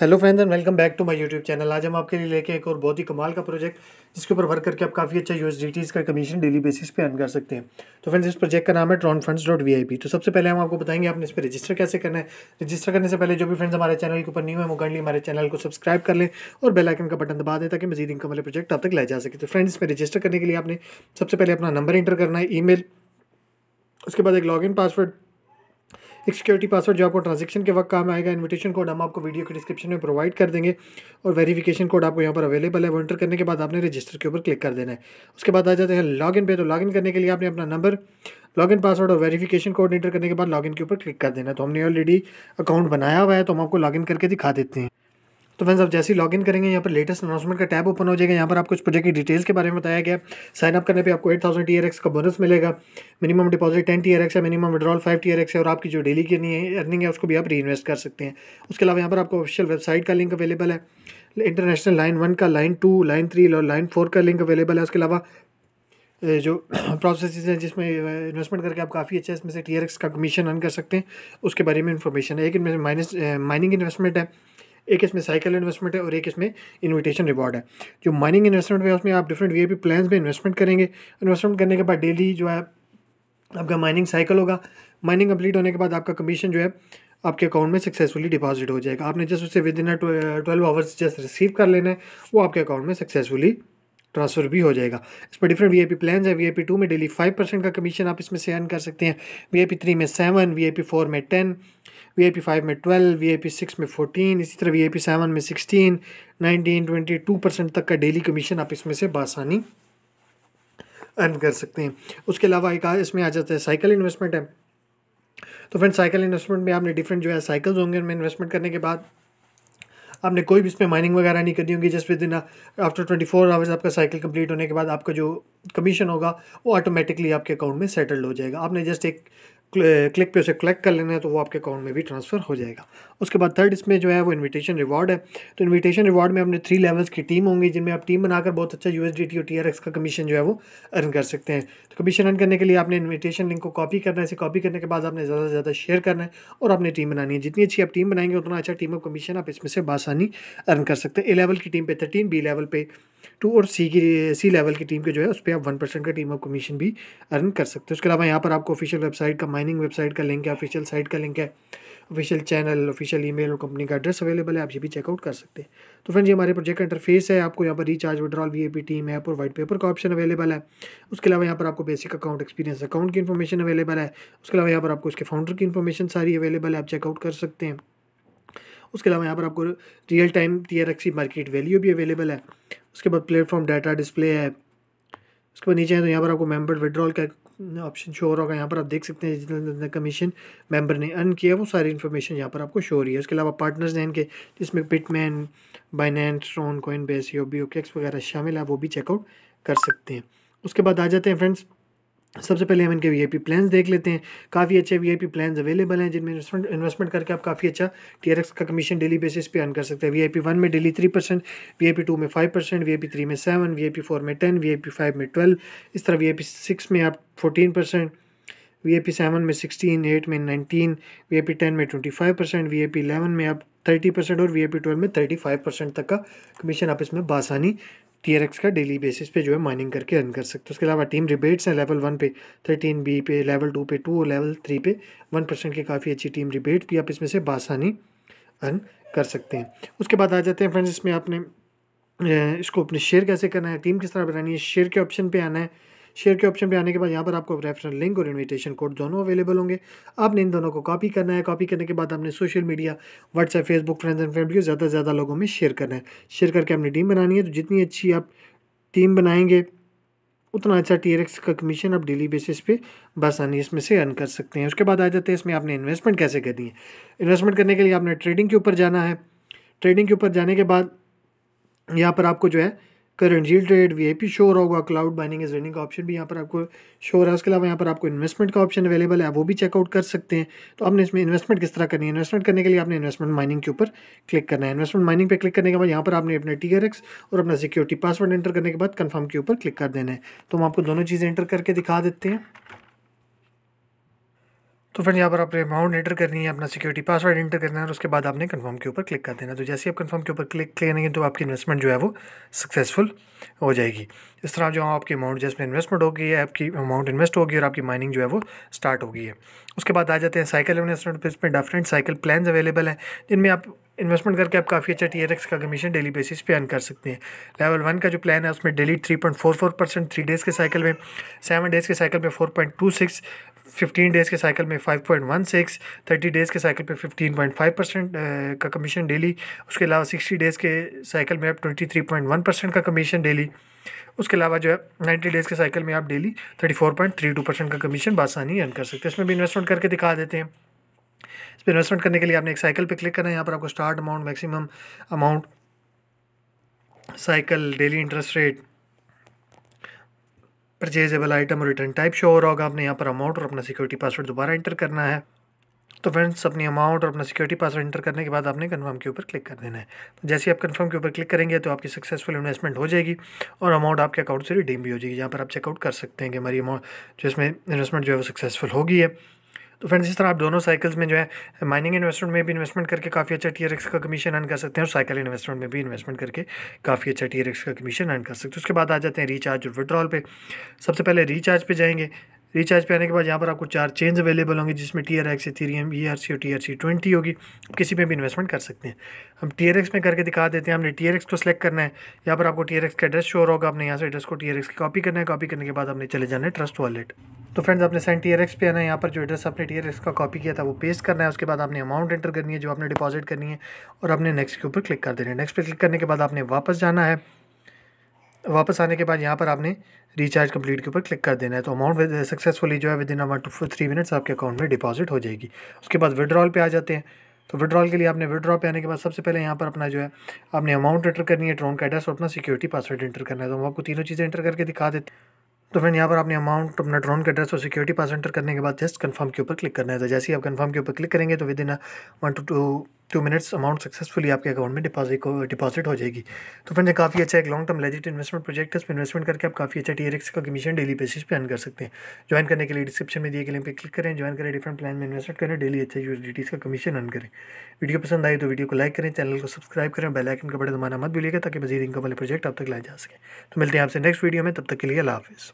hello friends and welcome back to my YouTube channel आज हम आपके लिए लेके एक और बहुत ही कमाल का प्रोजेक्ट जिसके ऊपर वर्क करके आप काफ़ी अच्छा यूएसडीटीज का कमीशन डेली बेसिस पे अर्न कर सकते हैं तो फ्रेंड्स इस प्रोजेक्ट का नाम है ट्रॉन फंड्स डॉट वी तो सबसे पहले हम आपको बताएंगे आपने इस पर रजिस्टर कैसे करना है रजिस्टर करने से पहले जो भी फ्रेंड्स हमारे चैनल के ऊपर न्यू है वो करली हमारे चैनल को सब्सक्राइब कर लें और बेलाइकन का बटन दबा दें ताकि मजीद इनकम वाले प्रोजेक्ट आप तक लाए जा सके तो फ्रेंड्स इसमें रजिस्टर करने के लिए आपने सबसे पहले अपना नंबर इंटर करना है ई उसके बाद एक लॉग पासवर्ड एक सिक्योरिटी पासवर्ड जो आपको ट्रांजेक्शन के वक्त काम आएगा इन्विटेशन कोड हम आपको वीडियो के डिस्क्रिप्शन में प्रोवाइड कर देंगे और वेरीफिकेशन कोड आपको यहाँ पर अवेलेबल है वो एंटर करने के बाद आपने रजिस्टर के ऊपर क्लिक कर देना है उसके बाद आ जाते हैं लॉग इन तो लॉगिन करने के लिए आपने अपना नंबर लॉगिन पासवर्ड और वेरिफिकेशन कोड एंटर करने के बाद लॉगिन के ऊपर क्लिक कर देना तो हमने ऑलरेडी अकाउंट बनाया हुआ है तो हम आपको लॉगिन करके दिखा देते हैं तो फ्रेंड्स आप जैसे ही लॉगिन करेंगे यहाँ पर लेटेस्ट अनाउंसमेंट का टैब ओपन हो जाएगा यहाँ पर आपको इस प्रोजेक्ट की डिटेल्स के बारे में बताया गया साइन अप करने पे आपको 8000 टीआरएक्स का बोनस मिलेगा मिनिमम डिपॉजिट 10 टी है मिनिमम विड्रॉल 5 टी है और आपकी जो डेली की अर्निंग है उसको भी आप री कर सकते हैं उसके अलावा यहाँ पर आपको ऑफिशियल वेबसाइट का लिंक अवेलेबल है इंटरनेशनल लाइन वन का लाइन टू लाइन थ्री और लाइन फोर का लिंक अवेलेबल है उसके अलावा जो प्रोसेस हैं जिसमें इन्वेस्टमेंट करके आप काफ़ी अच्छा इसमें से टी का कमीशन अर्न कर सकते हैं उसके बारे में इन्फॉर्मेशन है एक माइनस माइनिंग इन्वेस्टमेंट है एक इसमें साइकिल इन्वेस्टमेंट है और एक इसमें इन्विटेशन रिवॉर्ड है जो माइनिंग इन्वेस्टमेंट है उसमें आप डिफरेंट वी आई में इन्वेस्टमेंट करेंगे इन्वेस्टमेंट करने के बाद डेली जो है आपका माइनिंग साइकिल होगा माइनिंग कंप्लीट होने के बाद आपका कमीशन जो है आपके अकाउंट में सक्सेसफुली डिपॉजिट हो जाएगा आपने जस्ट उसे within twelve hours just receive कर लेना है वो आपके अकाउंट में सक्सेसफुली ट्रांसफ़र भी हो जाएगा इस पर डिफरेंट वीआईपी प्लान्स है वीआईपी टू में डेली फाइव परसेंट का कमीशन आप इसमें से अर्न कर सकते हैं वीआईपी थ्री में सेवन वीआईपी फोर में ten V I P five में twelve V I P six में फोर्टीन इसी तरह वी आई पी सेवन में sixteen nineteen twenty two percent तक का डेली कमीशन आप इसमें से बासानी अर्न कर सकते हैं उसके अलावा एक इसमें आ जाता है साइकिल इन्वेस्टमेंट है तो फ्रेंड साइकिल इन्वेस्टमेंट में आपने डिफरेंट जो है साइकिल्स होंगे उनमें इन्वेस्टमेंट करने के बाद आपने कोई भी इसमें माइनिंग वगैरह नहीं करनी होगी just within after twenty four hours आपका साइकिल कंप्लीट होने के बाद आपका जो कमीशन होगा वो ऑटोमेटिकली आपके अकाउंट में सेटल्ड हो जाएगा आपने जस्ट एक क्लिक पे उसे क्लैक कर लेना है तो वो आपके अकाउंट में भी ट्रांसफ़र हो जाएगा उसके बाद थर्ड इसमें जो है वो इन्विटेशन रिवॉर्ड है तो इन्विटेशन रिवॉर्ड में अपने थ्री लेवल्स की टीम होंगी जिनमें आप टीम बनाकर बहुत अच्छा यू और टी का कमीशन जो है वो अर्न कर सकते हैं तो कमीशन अर्न करने के लिए आपने इन्विटेशन लिंक को कॉपी करना है इसे कॉपी करने के बाद आपने ज़्यादा से ज़्यादा शेयर करना है और अपनी टीम बनानी है जितनी अच्छी आप टीम बनाएंगे उतना अच्छा टीम ऑफ कमीशन आप इसमें से बासानी अर्न कर सकते हैं ए लेवल की टीम पे थर्टीन बी लेवल पे टू और सी की सी लेवल की टीम के जो है उस पर आप वन परसेंट का टीम ऑफ कमीशन भी अर्न कर सकते हैं उसके अलावा यहाँ पर आपको ऑफिशियल वेबसाइट का माइनिंग वेबसाइट का लिंक है ऑफिशियल साइट का लिंक है official channel official official email और कंपनी का एड्रेस अवेलेबल है आप ये भी चेकआउट कर सकते हैं तो फ्रेंड ये हमारे प्रोजेक्ट का इंटरफेस है आपको यहाँ पर recharge withdrawal we team app और वाइट पेपर का ऑप्शन अवेलेबल है उसके अलावा यहाँ पर आपको बेसिक अकाउंट एक्सपीरियंस अकाउंट की इन्फॉर्मेशन अवेलेबल है उसके अलावा यहाँ पर आपको उसके फाउंडर की इन्फॉर्मेशन सारी अवेलेबल है आप चेकआउट कर सकते हैं उसके अलावा यहाँ पर आपको real time T market value भी अवेलेबल है उसके बाद प्लेटफॉर्म डाटा डिस्प्ले है उसके बाद नीचे है तो यहाँ पर आपको मेंबर विड्रॉल का ऑप्शन शो हो रहा होगा यहाँ पर आप देख सकते हैं जितना कमीशन मेंबर ने अर्न किया वो सारी इन्फॉर्मेशन यहाँ पर आपको शो हो रही है उसके अलावा पार्टनर्स हैं इनके जिसमें पिटमैन Binance Tron Coinbase U B वगैरह शामिल है वो भी चेकआउट कर सकते हैं उसके बाद आ जाते हैं फ्रेंड्स सबसे पहले हम इनके वीआईपी प्लान्स देख लेते हैं काफ़ी अच्छे वीआईपी प्लान्स अवेलेबल हैं जिनमें इन्वेस्टमेंट इन्वेस्टमेंट करके आप काफ़ी अच्छा टीआरएक्स का कमीशन डेली बेसिस पे अर्न कर सकते हैं वीआईपी वन में daily three percent V two में फाइव परसेंट वी थ्री में सेवन वी फोर में टेन वी फाइव में ट्वेल्व इस तरह वी सिक्स में आप फोर्टीन परसेंट वी सेवन में सिक्सटीन एट में नाइनटीन वी टेन में twenty five percent V eleven में आप थर्टी परसेंट और वी ट्वेल्व में थर्टी फाइव परसेंट तक का कमीशन आप इसमें बासानी टी का डेली बेसिस पे जो है माइनिंग करके अर्न कर सकते हो उसके अलावा टीम रिबेट्स हैं लेवल वन पे थर्टीन बी पे लेवल टू पे टू और लेवल थ्री पे वन परसेंट की काफ़ी अच्छी टीम रिबेट भी आप इसमें से बासानी अर्न कर सकते हैं उसके बाद आ जाते हैं फ्रेंड्स इसमें आपने इसको अपने शेयर कैसे करना है टीम किस तरह बनानी है शेयर के ऑप्शन पर आना है शेयर के ऑप्शन पे आने के बाद यहाँ पर आपको रेफरल लिंक और इन्विटेशन कोड दोनों अवेलेबल होंगे आपने इन दोनों को कॉपी करना है कॉपी करने के बाद आपने social media WhatsApp Facebook friends and family को ज़्यादा से ज़्यादा लोगों में शेयर करना है शेयर करके अपनी टीम बनानी है तो जितनी अच्छी आप टीम बनाएंगे उतना अच्छा टी का कमीशन आप डेली बेसिस पे बसानी इसमें से अर्न कर सकते हैं उसके बाद आ जाते हैं इसमें आपने इन्वेस्टमेंट कैसे करनी है इन्वेस्टमेंट करने के लिए आपने ट्रेडिंग के ऊपर जाना है ट्रेडिंग के ऊपर जाने के बाद यहाँ पर आपको जो है करंट जील ट्रेड वीआईपी शो रहा होगा क्लाउड बाइनिंग इज रनिंग का ऑप्शन भी यहाँ पर आपको शो रहा है उसके अलावा यहाँ पर आपको इन्वेस्टमेंट का ऑप्शन अवेलेबल है आप वो भी चेकआउट कर सकते हैं तो आपने इसमें इन्वेस्टमेंट किस तरह करनी है इन्वेस्टमेंट करने के लिए आपने इन्वेस्टमेंट माइनिंग के ऊपर क्लिक करना है इन्वेस्टमेंट माइनिंग पर क्लिक करने के बाद यहाँ पर आपने अपना टी और अपना सिक्योरिटी पासवर्ड एंटर करने के बाद कन्फर्म के ऊपर क्लिक कर देना है तो हम आपको दोनों चीज़ें एंटर करके दिखा देते हैं तो फ्रेंड यहाँ पर आपने अमाउंट एंटर करनी है अपना सिक्योरिटी पासवर्ड एंटर करना है और उसके बाद आपने कन्फर्म के ऊपर क्लिक कर देना तो जैसे आप कन्फर्म के ऊपर क्लिक करेंगे तो आपकी इन्वेस्टमेंट जो है वो सक्सेसफुल हो जाएगी इस तरह जो आपकी अमाउंट जिसमें इन्वेस्टमेंट होगी है आपकी अमाउंट इन्वेस्ट होगी और आपकी माइनिंग जो है वो स्टार्ट होगी है उसके बाद आ जाते हैं साइकिल इन्वेस्टमेंट पर इसमें डिफरेंट साइकिल प्लान अवेलेबल हैं जिनमें आप इन्वेस्टमेंट करके आप काफ़ी अच्छा टी का कमीशन डेली बेसिस पे अर्न कर सकते हैं लेवल वन का जो प्लान है उसमें daily three point four four percent three days के साइकिल में सेवन डेज़ के साइकिल में four point two six fifteen days के साइकिल में five point one six thirty days के साइकिल पे फिफ्टीन पॉइंट फाइव परसेंट का कमीशन डेली उसके अलावा सिक्सटी डेज़ के साइकिल में आप twenty three point one percent का कमीशन डेली उसके अलावा जो है नाइन्टी डेज़ के साइकिल में आप daily thirty four point three two percent का कमीशन बासानी अर्न कर सकते हैं इसमें भी इन्वेस्टमेंट करके दिखा देते हैं इस पर इन्वेस्टमेंट करने के लिए आपने एक साइकिल पर क्लिक करना है यहाँ पर आपको start amount maximum amount cycle daily interest rate purchasable item और रिटर्न टाइप शो हो रहा होगा आपने यहाँ पर अमाउंट और अपना सिक्योरिटी पासवर्ड दोबारा एंटर करना है तो फ्रेंड्स अपनी अमाउंट और अपना सिक्योरिटी पासवर्ड एंटर करने के बाद आपने कन्फर्म के ऊपर क्लिक कर देना है तो जैसे आप कन्फर्म के ऊपर क्लिक करेंगे तो आपकी सक्सेसफुल इन्वेस्टमेंट हो जाएगी और अमाउंट आपके अकाउंट से रिडीम भी हो जाएगी जहाँ पर आप चेकआउट कर सकते हैं कि हमारी अमाउंट जो इसमें इन्वेस्टमेंट जो है वो सक्सेसफुल होगी है तो फ्रेंड्स इस तरह आप दोनों साइकिल्स में जो है माइनिंग इन्वेस्टमेंट में भी इन्वेस्टमेंट करके काफ़ी अच्छा टी का कमीशन अर्न कर सकते हैं और साइकिल इन्वेस्टमेंट में भी इन्वेस्टमेंट करके काफ़ी अच्छा टी का कमीशन अर्न कर सकते हैं उसके बाद आ जाते हैं रिचार्ज और विड्रॉल पे सबसे पहले रिचार्ज पे जाएंगे रिचार्ज पे आने के बाद यहाँ पर आपको चार चेंज अवेलेबल होंगे जिसमें T R X M E R C और टी आर सी ट्वेंटी होगी आप किसी में भी इन्वेस्टमेंट कर सकते हैं हम टी आर एक्स में करके दिखा देते हैं हमने टी आर एक्स को सेलेक्ट करना है यहाँ पर आपको टी आर एक्स का एड्रेस शोर होगा आपने यहाँ से एड्रेस को टी आर एक्स की कॉपी करना है कॉपी करने के बाद आपने चले जाना है ट्रस्ट वॉलेट तो फ्रेंड्स आपने सेंड टी आर एक्स पे आना है यहाँ पर जो एड्रेस आपने टी आर एक्स का कॉपी किया था वो पेस्ट करना है उसके बाद आपने अमाउंट एंटर करनी है जो आपने डिपॉजिट करनी है और आपने नेक्स्ट के ऊपर क्लिक कर देना है नेक्स्ट पर क्लिक करने के बाद आपने वापस जाना है वापस आने के बाद यहाँ पर आपने रिचार्ज कंप्लीट के ऊपर क्लिक कर देना है तो अमाउंट सक्सेसफुली जो है within one two three minutes आपके अकाउंट में डिपॉजिट हो जाएगी उसके बाद विड्रॉल पे आ जाते हैं तो विड्रॉल के लिए आपने विड्रॉ पे आने के बाद सबसे पहले यहाँ पर अपना जो है आपने अमाउंट एंटर करनी है ट्रोन का एड्रेस और अपना सिक्योरिटी पासवर्ड एंटर करना है तो हम आपको तीनों चीज़ें एंटर करके दिखा देते हैं तो फिर यहाँ पर आपने अमाउंट अपना ड्रोन का एड्रेस और सिक्योरिटी पास एंटर करने के बाद जस्ट कंफर्म के ऊपर क्लिक करना है तो जैसे ही आप कंफर्म के ऊपर क्लिक करेंगे तो within one two two two minutes amount successfully आपके अकाउंट में डिपॉजिट को डिपॉजिट हो जाएगी तो फ्रेंड्स काफ़ी अच्छा एक long term legit investment project है उसमें इन्वेस्टमेंट करके आप काफ़ी अच्छा टी का कमीशन डेली बेसिस पे अन कर सकते हैं ज्वाइन करने के लिए डिस्क्रिप्शन में दिए गए लिंक पर क्लिक करें ज्वाइन करें डिफरेंट प्लान में इन्वेस्टमेंट करें डेली अच्छा यूज का कमीशन अन करें वीडियो पसंद आई तो वीडियो को लाइक करें चैनल को सब्सक्राइब करें बेल आइकन का बड़ा दबाना मत भूलिएगा ताकि मजीद इनकम वाले प्रोजेक्ट आप तक लाए जा सकें तो मिलते हैं आपसे नेक्स्ट वीडियो में तब तक के लिए अला हाफिज़